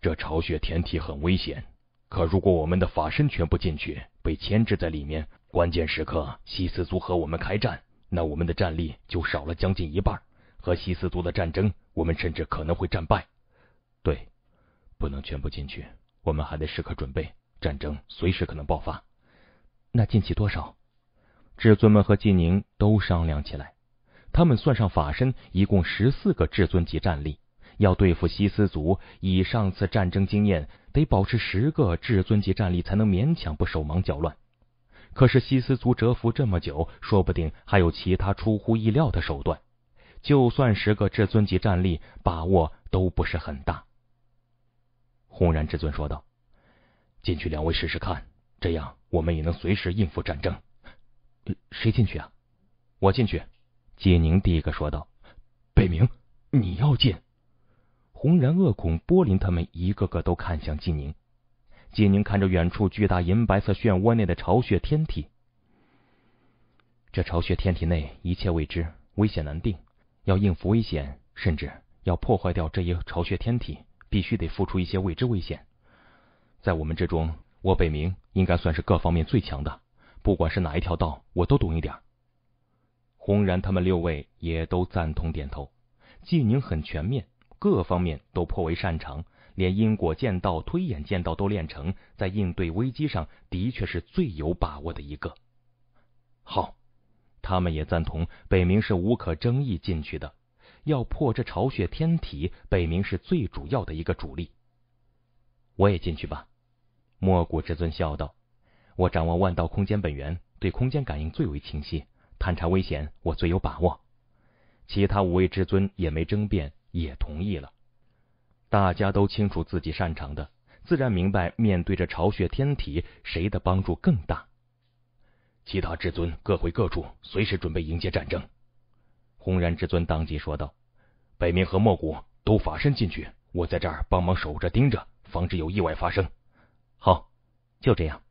这巢穴天体很危险，可如果我们的法身全部进去，被牵制在里面，关键时刻西斯族和我们开战，那我们的战力就少了将近一半。和西斯族的战争，我们甚至可能会战败。对，不能全部进去，我们还得时刻准备战争，随时可能爆发。那进去多少？至尊们和纪宁都商量起来，他们算上法身，一共十四个至尊级战力。要对付西斯族，以上次战争经验，得保持十个至尊级战力才能勉强不手忙脚乱。可是西斯族蛰伏这么久，说不定还有其他出乎意料的手段。就算十个至尊级战力，把握都不是很大。轰然至尊说道：“进去两位试试看，这样我们也能随时应付战争。”谁进去啊？我进去。济宁第一个说道：“北冥，你要进？”洪然、恶恐、波林，他们一个个都看向纪宁。纪宁看着远处巨大银白色漩涡内的巢穴天体，这巢穴天体内一切未知，危险难定。要应付危险，甚至要破坏掉这一巢穴天体，必须得付出一些未知危险。在我们之中，我北冥应该算是各方面最强的，不管是哪一条道，我都懂一点。轰然他们六位也都赞同点头。纪宁很全面。各方面都颇为擅长，连因果剑道、推演剑道都练成，在应对危机上的确是最有把握的一个。好，他们也赞同北冥是无可争议进去的。要破这巢穴天体，北冥是最主要的一个主力。我也进去吧。”莫古至尊笑道，“我掌握万道空间本源，对空间感应最为清晰，探查危险我最有把握。其他五位至尊也没争辩。”也同意了，大家都清楚自己擅长的，自然明白面对着巢穴天体，谁的帮助更大。其他至尊各回各处，随时准备迎接战争。轰然至尊当即说道：“北冥和莫古都法身进去，我在这儿帮忙守着盯着，防止有意外发生。”好，就这样。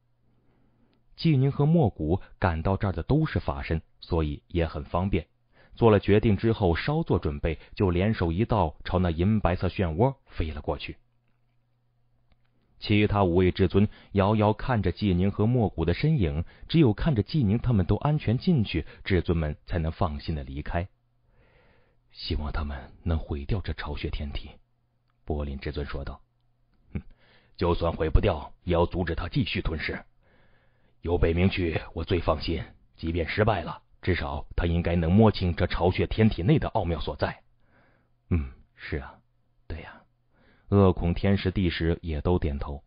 纪宁和莫古赶到这儿的都是法身，所以也很方便。做了决定之后，稍作准备，就联手一道朝那银白色漩涡飞了过去。其他五位至尊遥遥看着纪宁和莫古的身影，只有看着纪宁他们都安全进去，至尊们才能放心的离开。希望他们能毁掉这巢穴天体。柏林至尊说道：“哼，就算毁不掉，也要阻止他继续吞噬。由北冥去，我最放心。即便失败了。”至少他应该能摸清这巢穴天体内的奥妙所在。嗯，是啊，对呀。恶恐天时地时也都点头。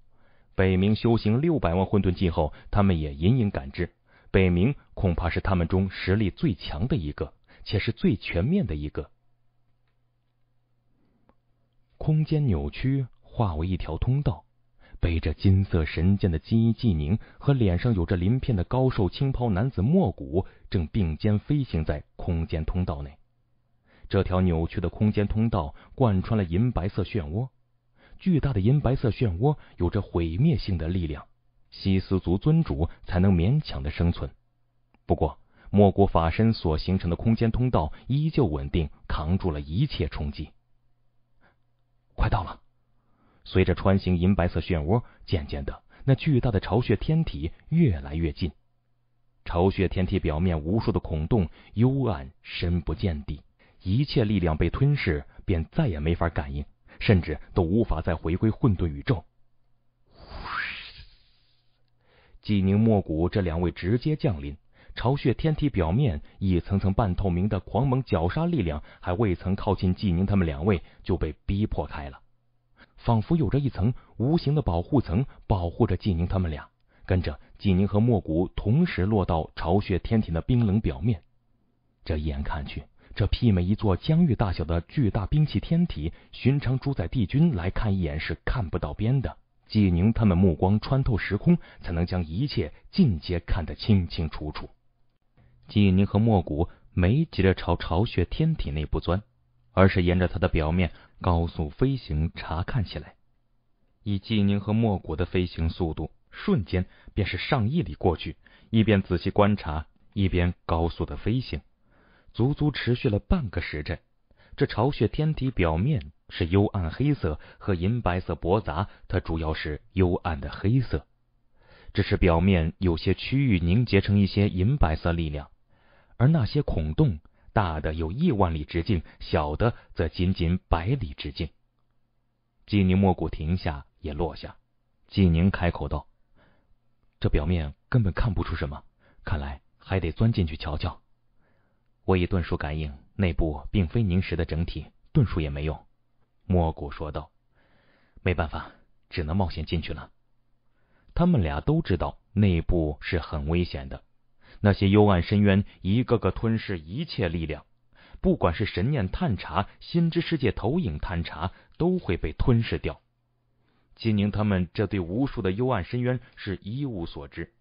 北冥修行六百万混沌技后，他们也隐隐感知，北冥恐怕是他们中实力最强的一个，且是最全面的一个。空间扭曲，化为一条通道。背着金色神剑的金衣纪宁和脸上有着鳞片的高瘦青袍男子莫古正并肩飞行在空间通道内。这条扭曲的空间通道贯穿了银白色漩涡，巨大的银白色漩涡有着毁灭性的力量，西斯族尊主才能勉强的生存。不过，莫古法身所形成的空间通道依旧稳定，扛住了一切冲击。快到了。随着穿行银白色漩涡，渐渐的，那巨大的巢穴天体越来越近。巢穴天体表面无数的孔洞，幽暗深不见底，一切力量被吞噬，便再也没法感应，甚至都无法再回归混沌宇宙。季宁、莫古这两位直接降临巢穴天体表面，一层层半透明的狂猛绞杀力量，还未曾靠近季宁他们两位，就被逼迫开了。仿佛有着一层无形的保护层，保护着纪宁他们俩。跟着纪宁和莫古同时落到巢穴天体的冰冷表面。这一眼看去，这媲美一座疆域大小的巨大兵器天体，寻常主宰帝君来看一眼是看不到边的。纪宁他们目光穿透时空，才能将一切尽皆看得清清楚楚。纪宁和莫古没急着朝巢穴天体内部钻，而是沿着它的表面。高速飞行，查看起来。以纪宁和莫古的飞行速度，瞬间便是上亿里过去。一边仔细观察，一边高速的飞行，足足持续了半个时辰。这巢穴天体表面是幽暗黑色和银白色驳杂，它主要是幽暗的黑色，只是表面有些区域凝结成一些银白色力量，而那些孔洞。大的有亿万里直径，小的则仅仅百里直径。纪宁摸骨停下，也落下。纪宁开口道：“这表面根本看不出什么，看来还得钻进去瞧瞧。”我以遁术感应，内部并非凝实的整体，遁术也没用。”摸骨说道，“没办法，只能冒险进去了。”他们俩都知道内部是很危险的。那些幽暗深渊一个个吞噬一切力量，不管是神念探查、心之世界投影探查，都会被吞噬掉。金宁他们这对无数的幽暗深渊是一无所知，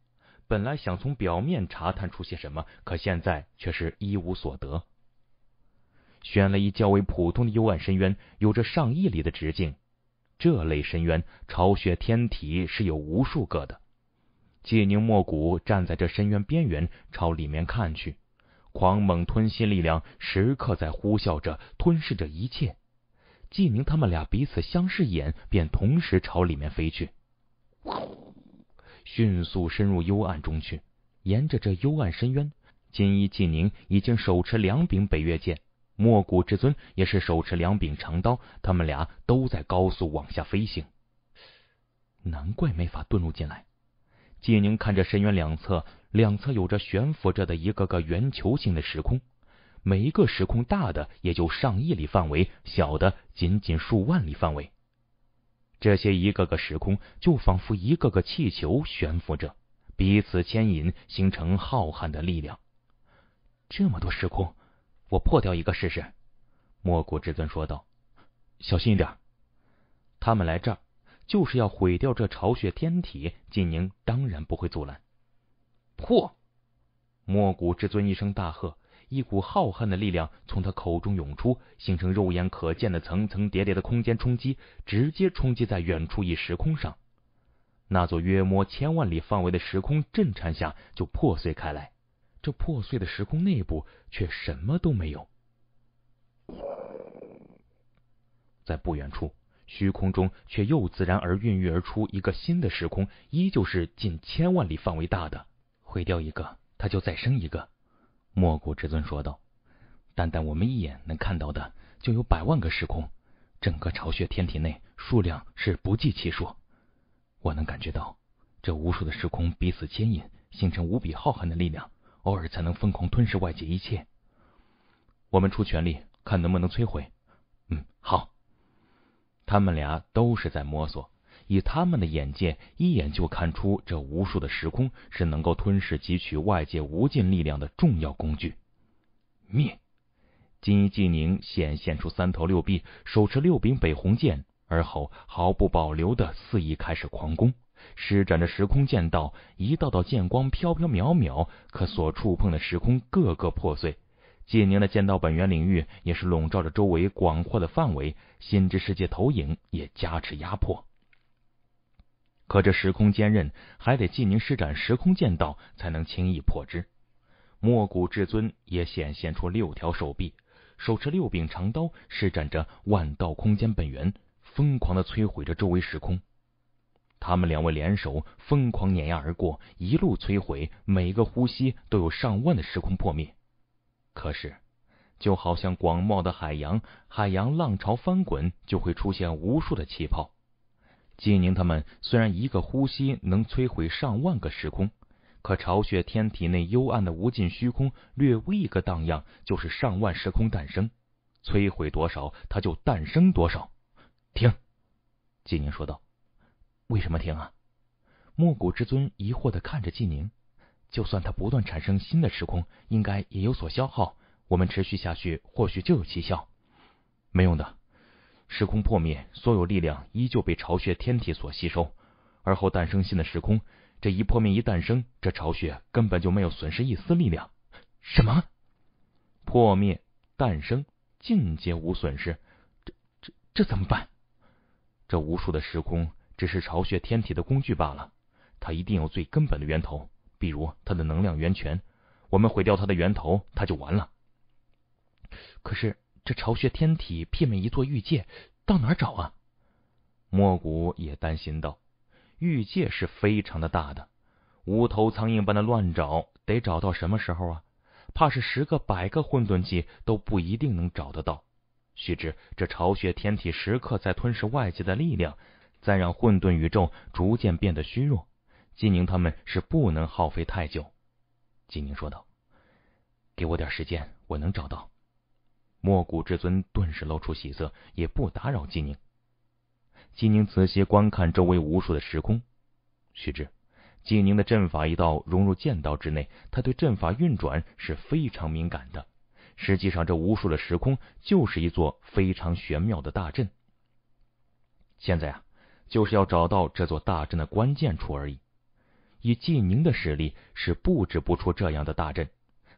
本来想从表面查探出些什么，可现在却是一无所得。选了一较为普通的幽暗深渊，有着上亿里的直径，这类深渊巢穴天体是有无数个的。纪宁莫古站在这深渊边缘，朝里面看去，狂猛吞吸力量时刻在呼啸着，吞噬着一切。纪宁他们俩彼此相视一眼，便同时朝里面飞去，迅速深入幽暗中去。沿着这幽暗深渊，金衣纪宁已经手持两柄北月剑，莫古至尊也是手持两柄长刀，他们俩都在高速往下飞行。难怪没法遁入进来。季宁看着深渊两侧，两侧有着悬浮着的一个个圆球形的时空，每一个时空大的也就上亿里范围，小的仅仅数万里范围。这些一个个时空就仿佛一个个气球悬浮着，彼此牵引，形成浩瀚的力量。这么多时空，我破掉一个试试。”莫古至尊说道，“小心一点，他们来这儿。”就是要毁掉这巢穴天体，晋宁当然不会阻拦。破！莫古至尊一声大喝，一股浩瀚的力量从他口中涌出，形成肉眼可见的层层叠叠的空间冲击，直接冲击在远处一时空上。那座约摸千万里范围的时空震颤下就破碎开来。这破碎的时空内部却什么都没有。在不远处。虚空中却又自然而孕育而出一个新的时空，依旧是近千万里范围大的，毁掉一个，它就再生一个。莫古至尊说道：“单单我们一眼能看到的，就有百万个时空，整个巢穴天体内数量是不计其数。我能感觉到，这无数的时空彼此牵引，形成无比浩瀚的力量，偶尔才能疯狂吞噬外界一切。我们出全力，看能不能摧毁。”嗯，好。他们俩都是在摸索，以他们的眼界，一眼就看出这无数的时空是能够吞噬汲取外界无尽力量的重要工具。灭金继宁显现出三头六臂，手持六柄北虹剑，而后毫不保留的肆意开始狂攻，施展着时空剑道，一道道剑光飘飘渺渺，可所触碰的时空个个破碎。纪宁的剑道本源领域也是笼罩着周围广阔的范围，心之世界投影也加持压迫。可这时空坚韧，还得纪宁施展时空剑道才能轻易破之。莫古至尊也显现出六条手臂，手持六柄长刀，施展着万道空间本源，疯狂的摧毁着周围时空。他们两位联手，疯狂碾压而过，一路摧毁，每一个呼吸都有上万的时空破灭。可是，就好像广袤的海洋，海洋浪潮翻滚，就会出现无数的气泡。济宁他们虽然一个呼吸能摧毁上万个时空，可巢穴天体内幽暗的无尽虚空，略微一个荡漾，就是上万时空诞生，摧毁多少，它就诞生多少。停，济宁说道。为什么停啊？莫古之尊疑惑的看着纪宁。就算它不断产生新的时空，应该也有所消耗。我们持续下去，或许就有奇效。没用的，时空破灭，所有力量依旧被巢穴天体所吸收，而后诞生新的时空。这一破灭一诞生，这巢穴根本就没有损失一丝力量。什么？破灭、诞生，尽皆无损失？这、这、这怎么办？这无数的时空只是巢穴天体的工具罢了，它一定有最根本的源头。比如它的能量源泉，我们毁掉它的源头，它就完了。可是这巢穴天体媲美一座玉界，到哪找啊？莫古也担心道：“玉界是非常的大的，无头苍蝇般的乱找，得找到什么时候啊？怕是十个百个混沌纪都不一定能找得到。须知这巢穴天体时刻在吞噬外界的力量，在让混沌宇宙逐渐变得虚弱。”季宁他们是不能耗费太久，季宁说道：“给我点时间，我能找到。”莫古至尊顿时露出喜色，也不打扰季宁。季宁仔细观看周围无数的时空。须知，季宁的阵法一道融入剑道之内，他对阵法运转是非常敏感的。实际上，这无数的时空就是一座非常玄妙的大阵。现在啊，就是要找到这座大阵的关键处而已。以纪宁的实力是布置不出这样的大阵，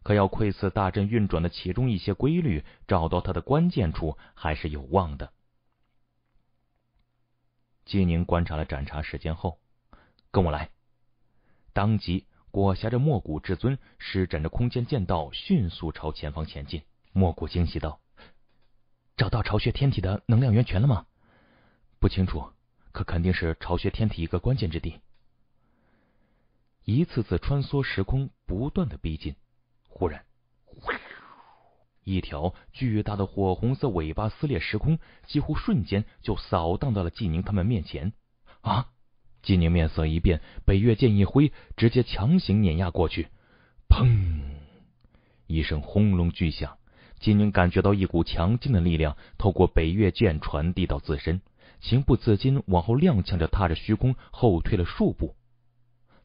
可要窥伺大阵运转的其中一些规律，找到它的关键处还是有望的。纪宁观察了盏茶时间后，跟我来。当即裹挟着莫古至尊，施展着空间剑道，迅速朝前方前进。莫古惊喜道：“找到巢穴天体的能量源泉了吗？不清楚，可肯定是巢穴天体一个关键之地。”一次次穿梭时空，不断的逼近。忽然，一条巨大的火红色尾巴撕裂时空，几乎瞬间就扫荡到了纪宁他们面前。啊！纪宁面色一变，北月剑一挥，直接强行碾压过去。砰！一声轰隆巨响，纪宁感觉到一股强劲的力量透过北月剑传递到自身，情不自禁往后踉跄着踏着虚空后退了数步。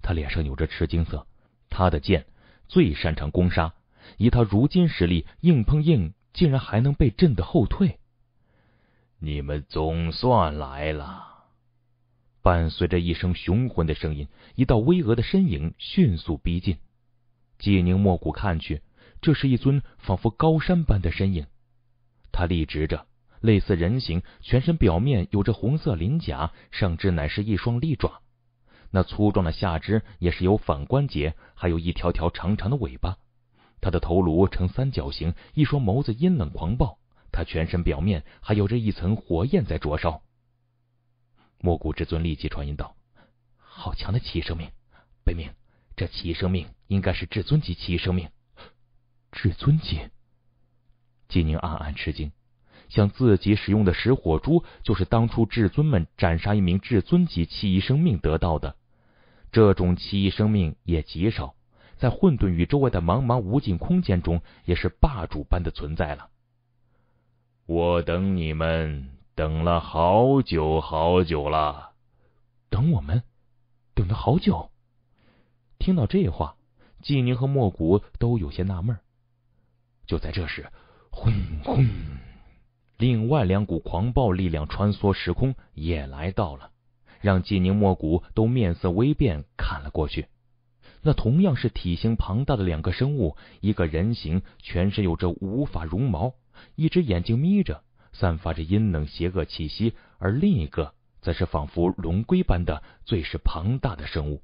他脸上有着吃惊色，他的剑最擅长攻杀，以他如今实力，硬碰硬竟然还能被震得后退。你们总算来了！伴随着一声雄浑的声音，一道巍峨的身影迅速逼近。纪宁莫古看去，这是一尊仿佛高山般的身影，他立直着，类似人形，全身表面有着红色鳞甲，上肢乃是一双利爪。那粗壮的下肢也是有反关节，还有一条条长长的尾巴。他的头颅呈三角形，一双眸子阴冷狂暴。他全身表面还有着一层火焰在灼烧。莫古至尊立即传音道：“好强的奇异生命！北冥，这奇异生命应该是至尊级奇异生命。”至尊级，纪宁暗暗吃惊。像自己使用的石火珠，就是当初至尊们斩杀一名至尊级奇异生命得到的。这种奇异生命也极少，在混沌宇宙外的茫茫无尽空间中，也是霸主般的存在了。我等你们等了好久好久了，等我们等了好久。听到这话，纪宁和莫古都有些纳闷。就在这时，轰轰。另外两股狂暴力量穿梭时空，也来到了，让纪宁莫古都面色微变，看了过去。那同样是体型庞大的两个生物，一个人形，全身有着无法绒毛，一只眼睛眯着，散发着阴冷邪恶气息；而另一个则是仿佛龙龟般的最是庞大的生物，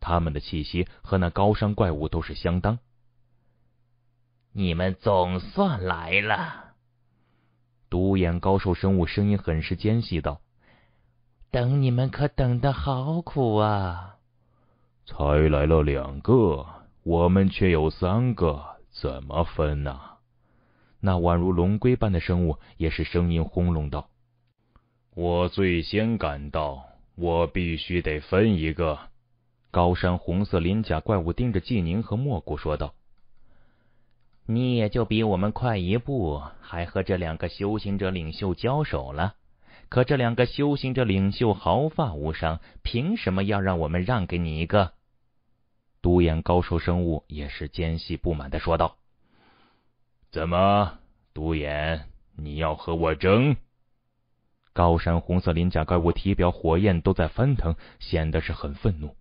他们的气息和那高山怪物都是相当。你们总算来了。独眼高瘦生物声音很是尖细，道：“等你们可等的好苦啊！”才来了两个，我们却有三个，怎么分呢？”那宛如龙龟般的生物也是声音轰隆道：“我最先赶到，我必须得分一个。”高山红色鳞甲怪物盯着纪宁和莫古说道。你也就比我们快一步，还和这两个修行者领袖交手了。可这两个修行者领袖毫发无伤，凭什么要让我们让给你一个？独眼高瘦生物也是奸细不满的说道：“怎么，独眼，你要和我争？”高山红色鳞甲怪物体表火焰都在翻腾，显得是很愤怒。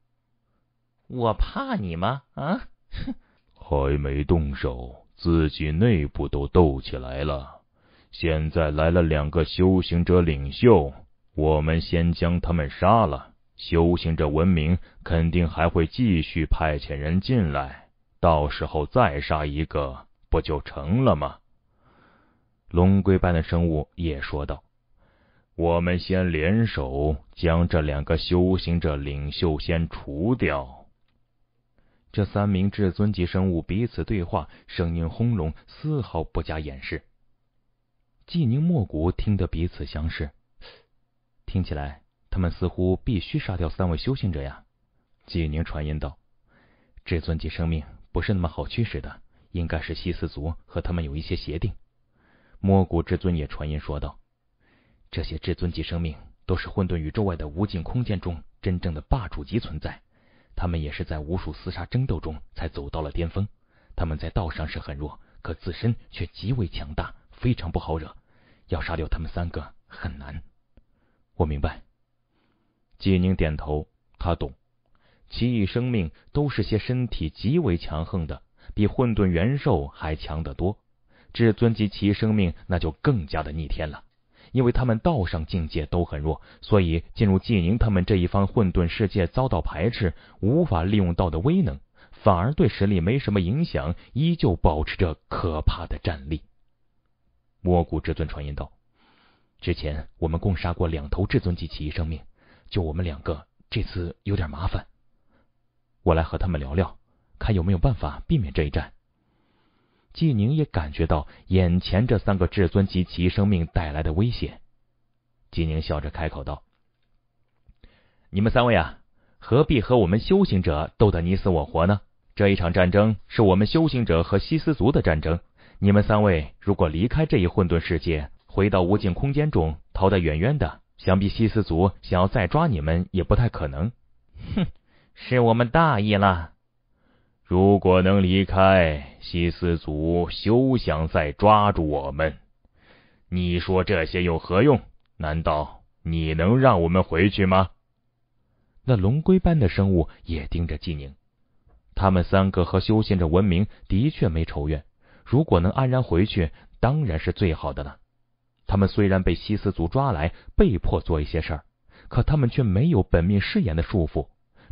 我怕你吗？啊，哼，还没动手。自己内部都斗起来了，现在来了两个修行者领袖，我们先将他们杀了。修行者文明肯定还会继续派遣人进来，到时候再杀一个不就成了吗？龙龟般的生物也说道：“我们先联手将这两个修行者领袖先除掉。”这三名至尊级生物彼此对话，声音轰隆，丝毫不加掩饰。纪宁莫古听得彼此相视，听起来他们似乎必须杀掉三位修行者呀。纪宁传音道：“至尊级生命不是那么好驱使的，应该是西斯族和他们有一些协定。”莫古至尊也传音说道：“这些至尊级生命都是混沌宇宙外的无尽空间中真正的霸主级存在。”他们也是在无数厮杀争斗中才走到了巅峰。他们在道上是很弱，可自身却极为强大，非常不好惹。要杀掉他们三个很难。我明白，纪宁点头，他懂。奇异生命都是些身体极为强横的，比混沌元兽还强得多。至尊级奇异生命，那就更加的逆天了。因为他们道上境界都很弱，所以进入纪宁他们这一方混沌世界遭到排斥，无法利用道的威能，反而对实力没什么影响，依旧保持着可怕的战力。魔骨至尊传音道：“之前我们共杀过两头至尊级奇异生命，就我们两个，这次有点麻烦，我来和他们聊聊，看有没有办法避免这一战。”纪宁也感觉到眼前这三个至尊及其生命带来的危险，纪宁笑着开口道：“你们三位啊，何必和我们修行者斗得你死我活呢？这一场战争是我们修行者和西斯族的战争。你们三位如果离开这一混沌世界，回到无尽空间中逃得远远的，想必西斯族想要再抓你们也不太可能。”哼，是我们大意了。如果能离开西斯族，休想再抓住我们。你说这些有何用？难道你能让我们回去吗？那龙龟般的生物也盯着纪宁。他们三个和修仙者文明的确没仇怨。如果能安然回去，当然是最好的了。他们虽然被西斯族抓来，被迫做一些事儿，可他们却没有本命誓言的束缚。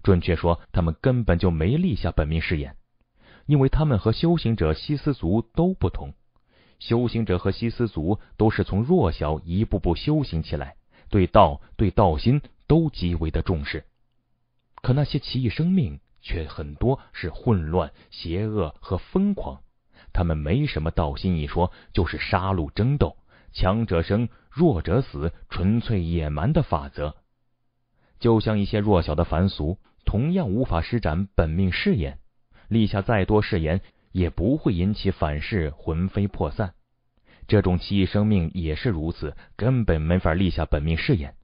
准确说，他们根本就没立下本命誓言，因为他们和修行者西斯族都不同。修行者和西斯族都是从弱小一步步修行起来，对道、对道心都极为的重视。可那些奇异生命却很多是混乱、邪恶和疯狂，他们没什么道心一说，就是杀戮争斗，强者生，弱者死，纯粹野蛮的法则。就像一些弱小的凡俗。同样无法施展本命誓言，立下再多誓言也不会引起反噬，魂飞魄散。这种奇异生命也是如此，根本没法立下本命誓言。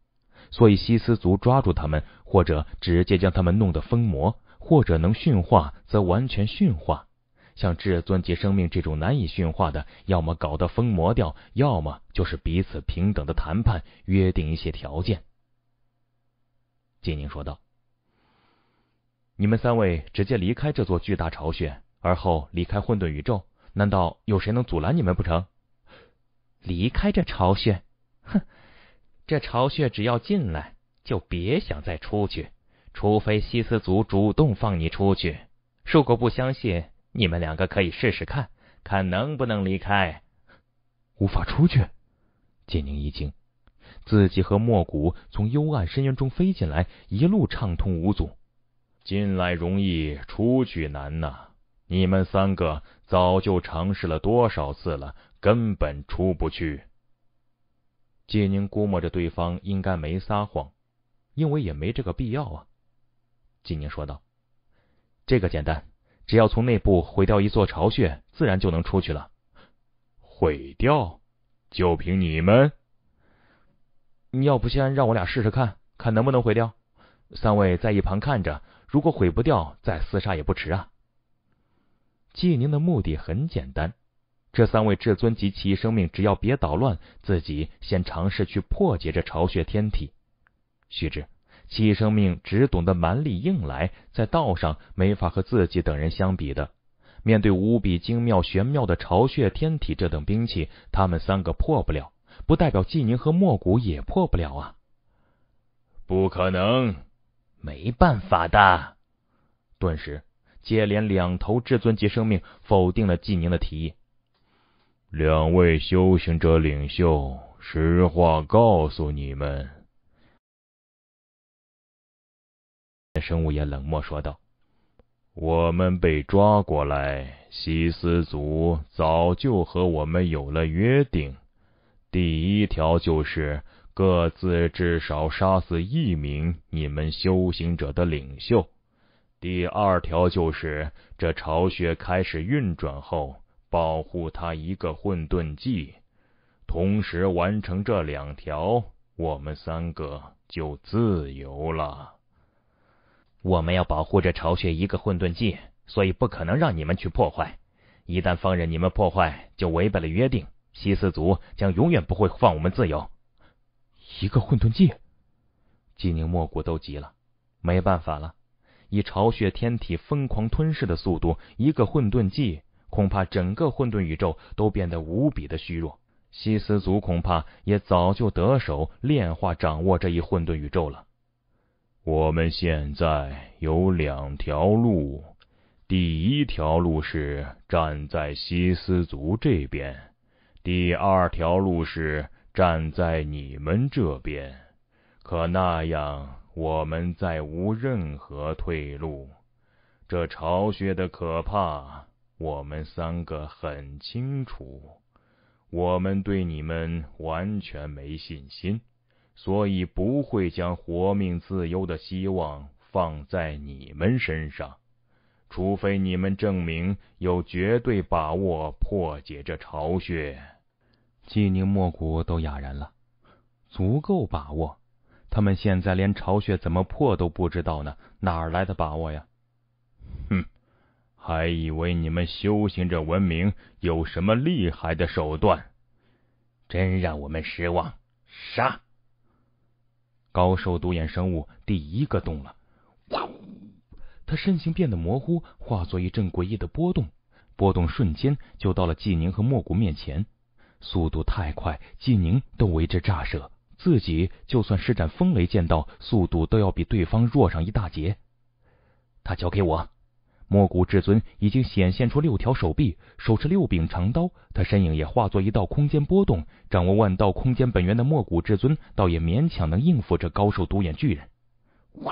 所以西斯族抓住他们，或者直接将他们弄得疯魔，或者能驯化则完全驯化。像至尊级生命这种难以驯化的，要么搞得疯魔掉，要么就是彼此平等的谈判，约定一些条件。季宁说道。你们三位直接离开这座巨大巢穴，而后离开混沌宇宙，难道有谁能阻拦你们不成？离开这巢穴，哼！这巢穴只要进来，就别想再出去，除非西斯族主动放你出去。如果不相信，你们两个可以试试看，看能不能离开。无法出去？建宁一惊，自己和莫古从幽暗深渊中飞进来，一路畅通无阻。进来容易，出去难呐！你们三个早就尝试了多少次了，根本出不去。季宁估摸着对方应该没撒谎，因为也没这个必要啊。季宁说道：“这个简单，只要从内部毁掉一座巢穴，自然就能出去了。毁掉，就凭你们？要不先让我俩试试看，看能不能毁掉？三位在一旁看着。”如果毁不掉，再厮杀也不迟啊。纪宁的目的很简单，这三位至尊级奇异生命，只要别捣乱，自己先尝试去破解这巢穴天体。须知奇异生命只懂得蛮力硬来，在道上没法和自己等人相比的。面对无比精妙玄妙的巢穴天体这等兵器，他们三个破不了，不代表纪宁和莫古也破不了啊！不可能。没办法的，顿时接连两头至尊级生命否定了纪宁的提议。两位修行者领袖，实话告诉你们，生物也冷漠说道：“我们被抓过来，西斯族早就和我们有了约定，第一条就是。”各自至少杀死一名你们修行者的领袖。第二条就是，这巢穴开始运转后，保护他一个混沌纪。同时完成这两条，我们三个就自由了。我们要保护这巢穴一个混沌纪，所以不可能让你们去破坏。一旦放任你们破坏，就违背了约定。西斯族将永远不会放我们自由。一个混沌计，纪宁莫古都急了，没办法了。以巢穴天体疯狂吞噬的速度，一个混沌计，恐怕整个混沌宇宙都变得无比的虚弱。西斯族恐怕也早就得手，炼化掌握这一混沌宇宙了。我们现在有两条路，第一条路是站在西斯族这边，第二条路是。站在你们这边，可那样我们再无任何退路。这巢穴的可怕，我们三个很清楚。我们对你们完全没信心，所以不会将活命自由的希望放在你们身上。除非你们证明有绝对把握破解这巢穴。纪宁、莫古都哑然了，足够把握？他们现在连巢穴怎么破都不知道呢，哪来的把握呀？哼，还以为你们修行者文明有什么厉害的手段，真让我们失望！杀！高瘦独眼生物第一个动了，他身形变得模糊，化作一阵诡异的波动，波动瞬间就到了纪宁和莫古面前。速度太快，纪宁都为之乍射，自己就算施展风雷剑道，速度都要比对方弱上一大截。他交给我，莫古至尊已经显现出六条手臂，手持六柄长刀。他身影也化作一道空间波动。掌握万道空间本源的莫古至尊，倒也勉强能应付这高手独眼巨人。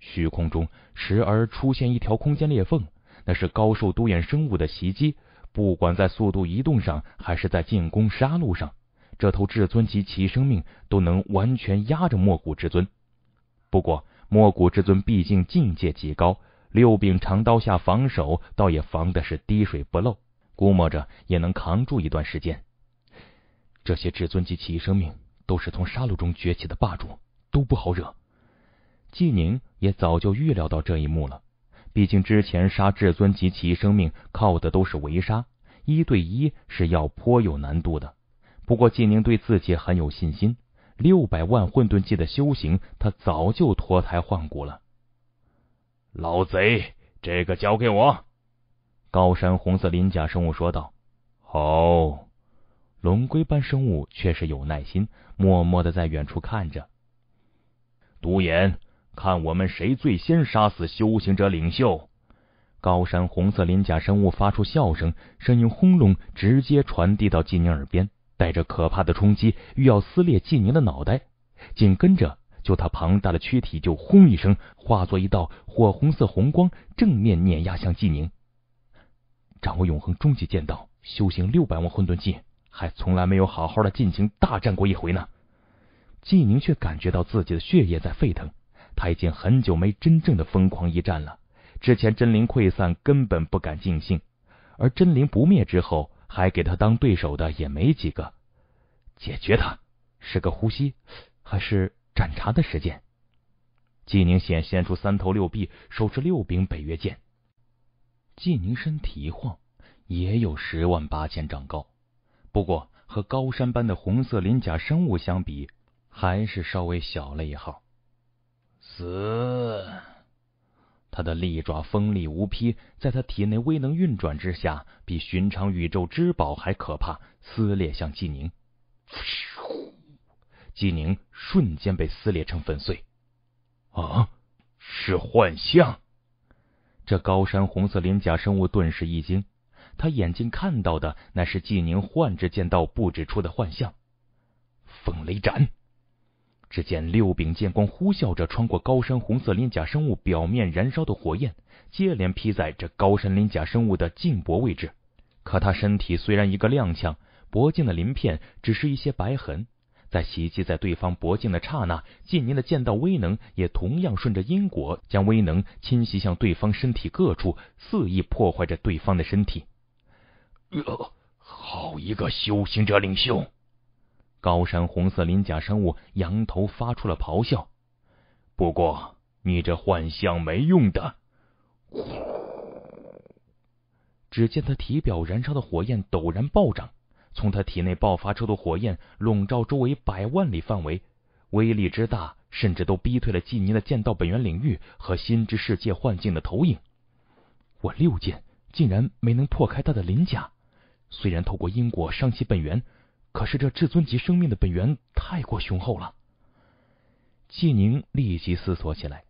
虚空中时而出现一条空间裂缝，那是高手独眼生物的袭击。不管在速度移动上，还是在进攻杀戮上，这头至尊级奇生命都能完全压着莫古至尊。不过，莫古至尊毕竟境界极高，六柄长刀下防守，倒也防的是滴水不漏，估摸着也能扛住一段时间。这些至尊级奇生命都是从杀戮中崛起的霸主，都不好惹。纪宁也早就预料到这一幕了。毕竟之前杀至尊及其生命，靠的都是围杀，一对一是要颇有难度的。不过晋宁对自己很有信心，六百万混沌界的修行，他早就脱胎换骨了。老贼，这个交给我。”高山红色鳞甲生物说道。“好。”龙龟般生物却是有耐心，默默的在远处看着。独眼。看我们谁最先杀死修行者领袖！高山红色鳞甲生物发出笑声，声音轰隆，直接传递到纪宁耳边，带着可怕的冲击，欲要撕裂纪宁的脑袋。紧跟着，就他庞大的躯体就轰一声，化作一道火红色红光，正面碾压向纪宁。掌握永恒终极剑道，修行六百万混沌气，还从来没有好好的尽情大战过一回呢。纪宁却感觉到自己的血液在沸腾。他已经很久没真正的疯狂一战了。之前真灵溃散，根本不敢尽兴；而真灵不灭之后，还给他当对手的也没几个。解决他，是个呼吸还是盏茶的时间。纪宁显现出三头六臂，手持六柄北岳剑。纪宁身体一晃，也有十万八千丈高，不过和高山般的红色鳞甲生物相比，还是稍微小了一号。死！他的利爪锋利无匹，在他体内未能运转之下，比寻常宇宙之宝还可怕，撕裂向纪宁。纪宁瞬间被撕裂成粉碎。啊！是幻象！这高山红色鳞甲生物顿时一惊，他眼睛看到的乃是纪宁幻之剑道布置出的幻象，风雷斩。只见六柄剑光呼啸着穿过高山红色鳞甲生物表面燃烧的火焰，接连劈在这高山鳞甲生物的颈脖位置。可他身体虽然一个踉跄，脖颈的鳞片只是一些白痕。在袭击在对方脖颈的刹那，近年的剑道威能也同样顺着因果，将威能侵袭向对方身体各处，肆意破坏着对方的身体。好一个修行者领袖！高山红色鳞甲生物仰头发出了咆哮。不过，你这幻象没用的！只见他体表燃烧的火焰陡然暴涨，从他体内爆发出的火焰笼罩周围百万里范围，威力之大，甚至都逼退了纪宁的剑道本源领域和心之世界幻境的投影。我六剑竟然没能破开他的鳞甲，虽然透过因果伤其本源。可是这至尊级生命的本源太过雄厚了，季宁立即思索起来。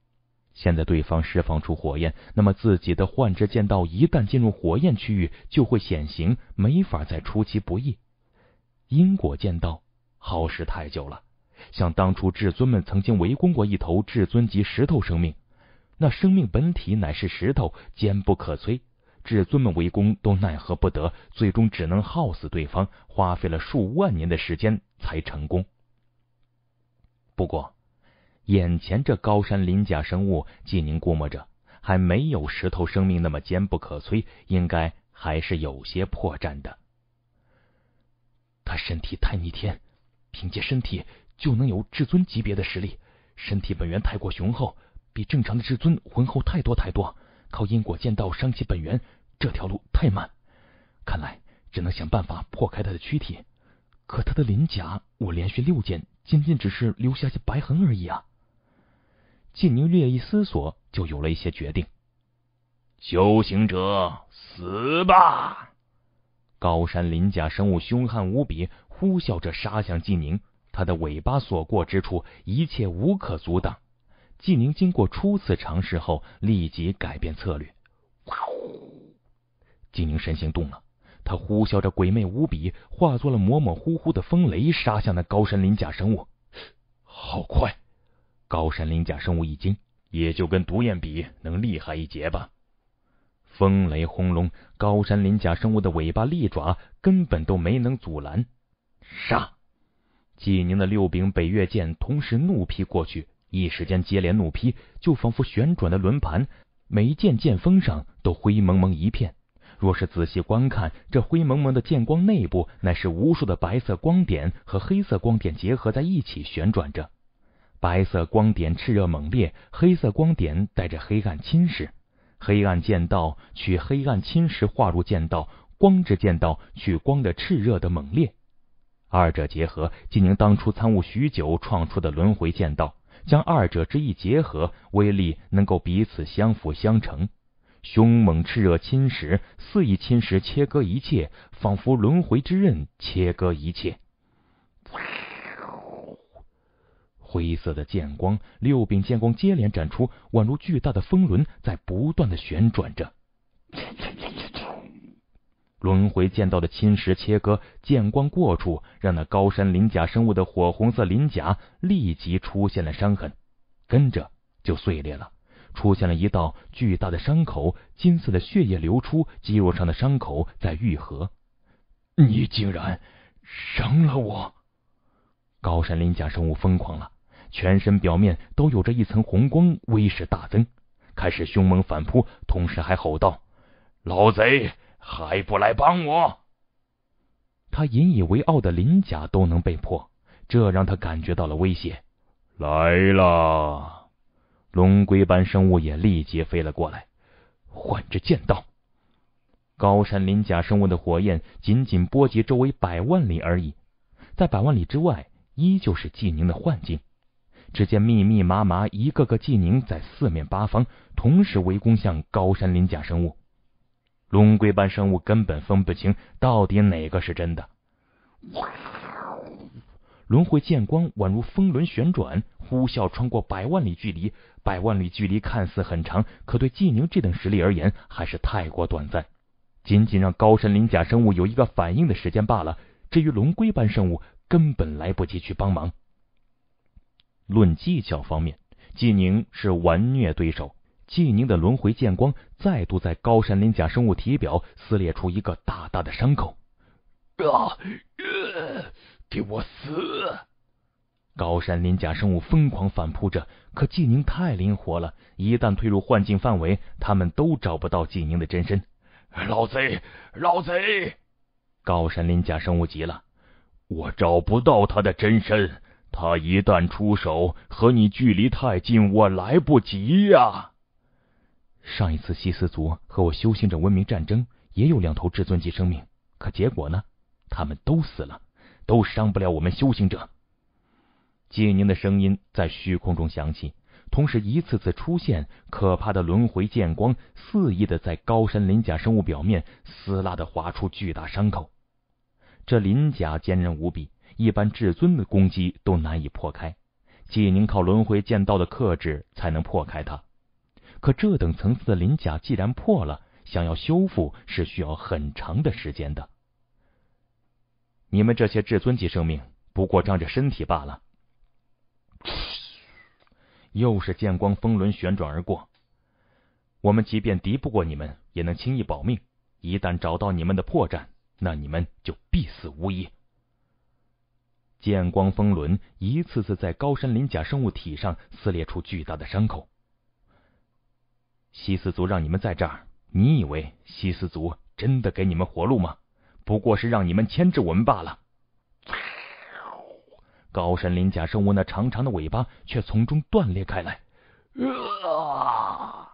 现在对方释放出火焰，那么自己的幻之剑道一旦进入火焰区域，就会显形，没法再出其不意。因果剑道耗时太久了，像当初至尊们曾经围攻过一头至尊级石头生命，那生命本体乃是石头，坚不可摧。至尊们围攻都奈何不得，最终只能耗死对方，花费了数万年的时间才成功。不过，眼前这高山鳞甲生物，纪宁估摸着还没有石头生命那么坚不可摧，应该还是有些破绽的。他身体太逆天，凭借身体就能有至尊级别的实力，身体本源太过雄厚，比正常的至尊浑厚太多太多，靠因果剑道伤其本源。这条路太慢，看来只能想办法破开他的躯体。可他的鳞甲，我连续六剑，仅仅只是留下些白痕而已啊！纪宁略一思索，就有了一些决定：修行者死吧！高山鳞甲生物凶悍无比，呼啸着杀向纪宁。他的尾巴所过之处，一切无可阻挡。纪宁经过初次尝试后，立即改变策略。纪宁神行动了，他呼啸着，鬼魅无比，化作了模模糊糊的风雷，杀向那高山鳞甲生物。好快！高山鳞甲生物一惊，也就跟毒燕比，能厉害一截吧？风雷轰隆，高山鳞甲生物的尾巴、利爪根本都没能阻拦。杀！纪宁的六柄北越剑同时怒劈过去，一时间接连怒劈，就仿佛旋转的轮盘，每一件剑锋上都灰蒙蒙一片。若是仔细观看，这灰蒙蒙的剑光内部，乃是无数的白色光点和黑色光点结合在一起旋转着。白色光点炽热猛烈，黑色光点带着黑暗侵蚀。黑暗剑道取黑暗侵蚀化入剑道，光之剑道取光的炽热的猛烈，二者结合，纪宁当初参悟许久创出的轮回剑道，将二者之意结合，威力能够彼此相辅相成。凶猛炽热侵蚀，肆意侵蚀切割一切，仿佛轮回之刃切割一切。灰色的剑光，六柄剑光接连斩出，宛如巨大的风轮在不断的旋转着。轮回剑道的侵蚀切割，剑光过处，让那高山鳞甲生物的火红色鳞甲立即出现了伤痕，跟着就碎裂了。出现了一道巨大的伤口，金色的血液流出，肌肉上的伤口在愈合。你竟然伤了我！高山鳞甲生物疯狂了，全身表面都有着一层红光，威势大增，开始凶猛反扑，同时还吼道：“老贼还不来帮我？”他引以为傲的鳞甲都能被破，这让他感觉到了威胁。来了。龙龟般生物也立即飞了过来，换着剑道。高山鳞甲生物的火焰仅仅波及周围百万里而已，在百万里之外依旧是纪宁的幻境。只见密密麻麻一个个纪宁在四面八方同时围攻向高山鳞甲生物，龙龟般生物根本分不清到底哪个是真的。轮回剑光宛如风轮旋转，呼啸穿过百万里距离。百万里距离看似很长，可对纪宁这等实力而言，还是太过短暂，仅仅让高山鳞甲生物有一个反应的时间罢了。至于龙龟般生物，根本来不及去帮忙。论技巧方面，纪宁是完虐对手。纪宁的轮回剑光再度在高山鳞甲生物体表撕裂出一个大大的伤口。给我死！高山鳞甲生物疯狂反扑着，可纪宁太灵活了。一旦退入幻境范围，他们都找不到纪宁的真身。老贼，老贼！高山鳞甲生物急了，我找不到他的真身。他一旦出手，和你距离太近，我来不及呀。上一次西斯族和我修行者文明战争，也有两头至尊级生命，可结果呢？他们都死了。都伤不了我们修行者。纪宁的声音在虚空中响起，同时一次次出现可怕的轮回剑光，肆意的在高山鳞甲生物表面撕拉的划出巨大伤口。这鳞甲坚韧无比，一般至尊的攻击都难以破开。纪宁靠轮回剑道的克制才能破开它。可这等层次的鳞甲，既然破了，想要修复是需要很长的时间的。你们这些至尊级生命，不过仗着身体罢了。又是剑光风轮旋转而过，我们即便敌不过你们，也能轻易保命。一旦找到你们的破绽，那你们就必死无疑。剑光风轮一次次在高山鳞甲生物体上撕裂出巨大的伤口。西斯族让你们在这儿，你以为西斯族真的给你们活路吗？不过是让你们牵制我们罢了。高身鳞甲生物那长长的尾巴却从中断裂开来。啊！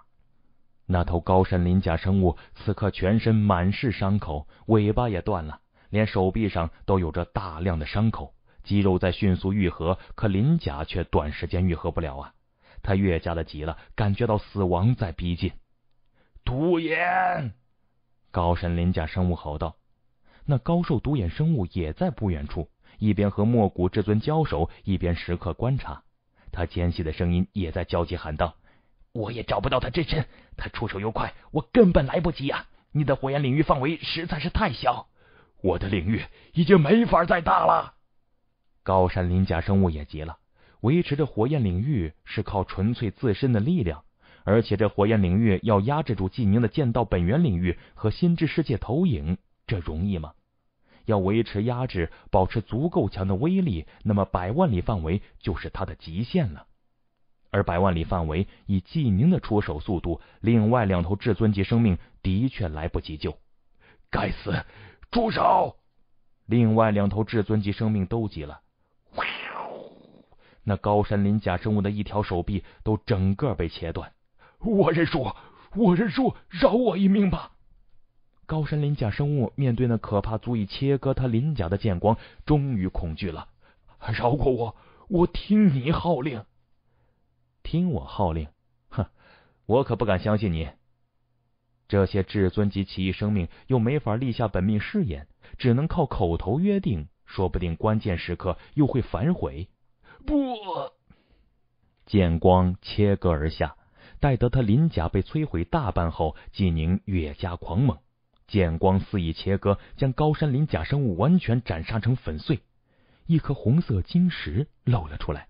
那头高身鳞甲生物此刻全身满是伤口，尾巴也断了，连手臂上都有着大量的伤口，肌肉在迅速愈合，可鳞甲却短时间愈合不了啊！他越加的急了，感觉到死亡在逼近。毒眼，高身鳞甲生物吼道。那高瘦独眼生物也在不远处，一边和莫古至尊交手，一边时刻观察。他尖细的声音也在焦急喊道：“我也找不到他真身，他出手又快，我根本来不及呀！你的火焰领域范围实在是太小，我的领域已经没法再大了。”高山鳞甲生物也急了，维持着火焰领域是靠纯粹自身的力量，而且这火焰领域要压制住纪宁的剑道本源领域和心智世界投影。这容易吗？要维持压制，保持足够强的威力，那么百万里范围就是它的极限了。而百万里范围，以纪宁的出手速度，另外两头至尊级生命的确来不及救。该死！住手！另外两头至尊级生命都急了。那高山鳞甲生物的一条手臂都整个被切断。我认输，我认输，饶我一命吧。高山鳞甲生物面对那可怕足以切割他鳞甲的剑光，终于恐惧了。饶过我，我听你号令，听我号令。哼，我可不敢相信你。这些至尊级奇异生命又没法立下本命誓言，只能靠口头约定，说不定关键时刻又会反悔。不，剑光切割而下，待得他鳞甲被摧毁大半后，纪宁越加狂猛。剑光肆意切割，将高山鳞甲生物完全斩杀成粉碎。一颗红色晶石露了出来，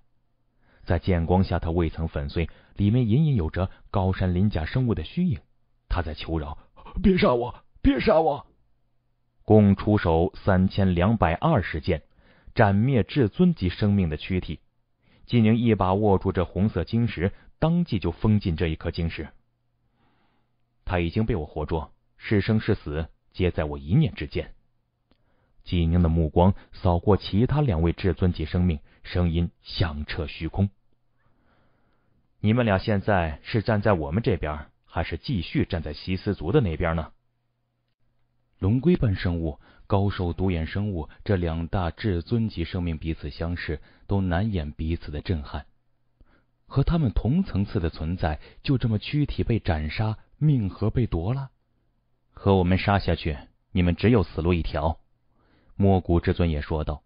在剑光下，它未曾粉碎，里面隐隐有着高山鳞甲生物的虚影。他在求饶：“别杀我，别杀我！”共出手三千两百二十剑，斩灭至尊级生命的躯体。金宁一把握住这红色晶石，当即就封禁这一颗晶石。他已经被我活捉。是生是死，皆在我一念之间。纪宁的目光扫过其他两位至尊级生命，声音响彻虚空：“你们俩现在是站在我们这边，还是继续站在西斯族的那边呢？”龙龟般生物、高手、独眼生物，这两大至尊级生命彼此相视，都难掩彼此的震撼。和他们同层次的存在，就这么躯体被斩杀，命核被夺了？和我们杀下去，你们只有死路一条。”莫古至尊也说道，“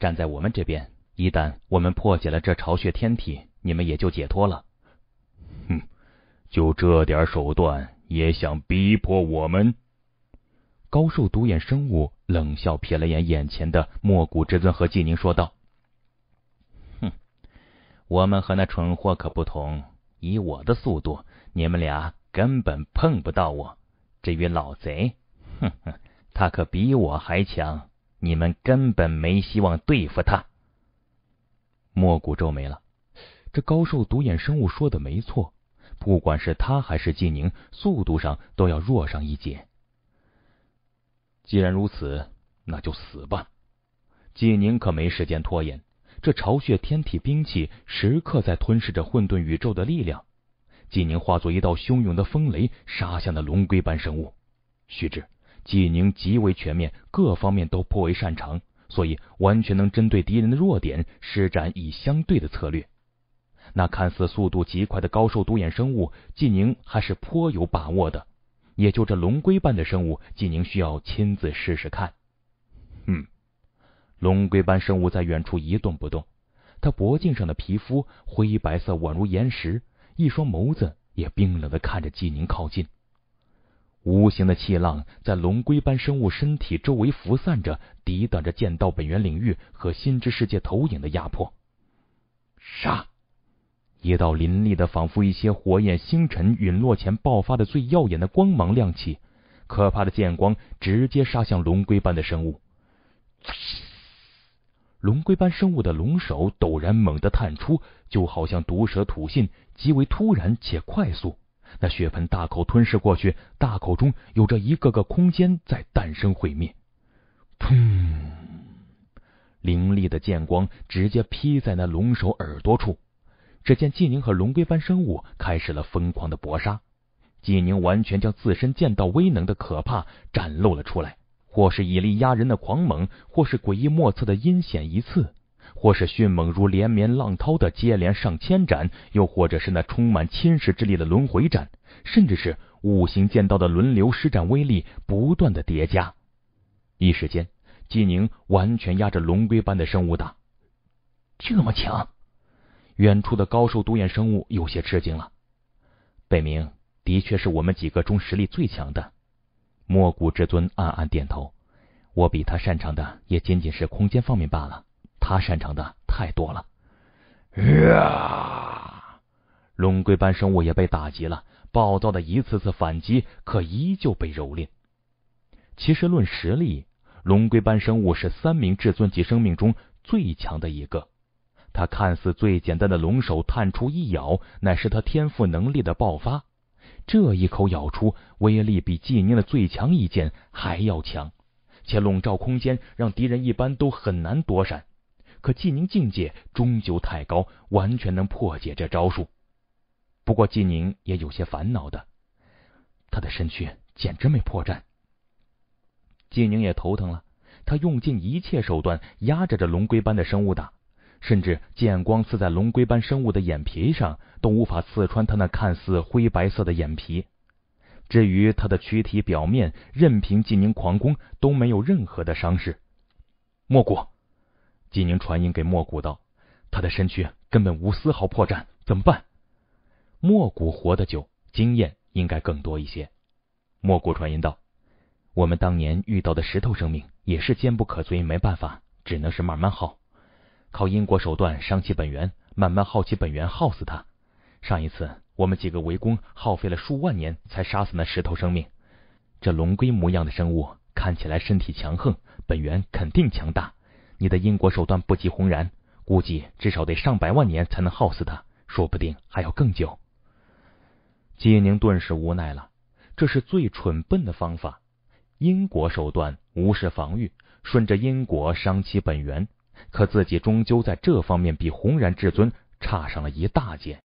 站在我们这边，一旦我们破解了这巢穴天体，你们也就解脱了。”“哼，就这点手段也想逼迫我们？”高瘦独眼生物冷笑，瞥了眼眼前的莫古至尊和纪宁，说道：“哼，我们和那蠢货可不同，以我的速度，你们俩根本碰不到我。”至于老贼，哼哼，他可比我还强，你们根本没希望对付他。莫古皱眉了，这高寿独眼生物说的没错，不管是他还是纪宁，速度上都要弱上一截。既然如此，那就死吧！纪宁可没时间拖延，这巢穴天体兵器时刻在吞噬着混沌宇宙的力量。纪宁化作一道汹涌的风雷，杀向了龙龟般生物。须知，纪宁极为全面，各方面都颇为擅长，所以完全能针对敌人的弱点施展以相对的策略。那看似速度极快的高兽独眼生物，纪宁还是颇有把握的。也就这龙龟般的生物，纪宁需要亲自试试看。嗯，龙龟般生物在远处一动不动，他脖颈上的皮肤灰白色，宛如岩石。一双眸子也冰冷的看着纪宁靠近，无形的气浪在龙龟般生物身体周围浮散着，抵挡着剑道本源领域和心之世界投影的压迫。杀！一道凌厉的，仿佛一些火焰星辰陨落前爆发的最耀眼的光芒亮起，可怕的剑光直接杀向龙龟般的生物。龙龟般生物的龙首陡然猛地探出，就好像毒蛇吐信，极为突然且快速。那血盆大口吞噬过去，大口中有着一个个空间在诞生毁灭。砰！凌厉的剑光直接劈在那龙首耳朵处。只见纪宁和龙龟般生物开始了疯狂的搏杀，纪宁完全将自身剑道威能的可怕展露了出来。或是以力压人的狂猛，或是诡异莫测的阴险一刺，或是迅猛如连绵浪涛的接连上千斩，又或者是那充满侵蚀之力的轮回斩，甚至是五行剑道的轮流施展，威力不断的叠加。一时间，纪宁完全压着龙龟般的生物打，这么强！远处的高兽独眼生物有些吃惊了。北冥的确是我们几个中实力最强的。莫古至尊暗暗点头，我比他擅长的也仅仅是空间方面罢了，他擅长的太多了。啊！龙龟般生物也被打击了，暴躁的一次次反击，可依旧被蹂躏。其实论实力，龙龟般生物是三名至尊级生命中最强的一个。他看似最简单的龙首探出一咬，乃是他天赋能力的爆发。这一口咬出，威力比纪宁的最强一剑还要强，且笼罩空间，让敌人一般都很难躲闪。可纪宁境界终究太高，完全能破解这招数。不过纪宁也有些烦恼的，他的身躯简直没破绽。纪宁也头疼了，他用尽一切手段压着这龙龟般的生物打。甚至剑光刺在龙龟般生物的眼皮上，都无法刺穿他那看似灰白色的眼皮。至于他的躯体表面，任凭纪宁狂攻，都没有任何的伤势。莫古，纪宁传音给莫古道：“他的身躯根本无丝毫破绽，怎么办？”莫古活得久，经验应该更多一些。莫古传音道：“我们当年遇到的石头生命也是坚不可摧，没办法，只能是慢慢耗。”靠因果手段伤其本源，慢慢耗其本源，耗死他。上一次我们几个围攻，耗费了数万年才杀死那石头生命。这龙龟模样的生物看起来身体强横，本源肯定强大。你的因果手段不及红然，估计至少得上百万年才能耗死他，说不定还要更久。季宁顿时无奈了，这是最蠢笨的方法。因果手段无视防御，顺着因果伤其本源。可自己终究在这方面比红然至尊差上了一大截。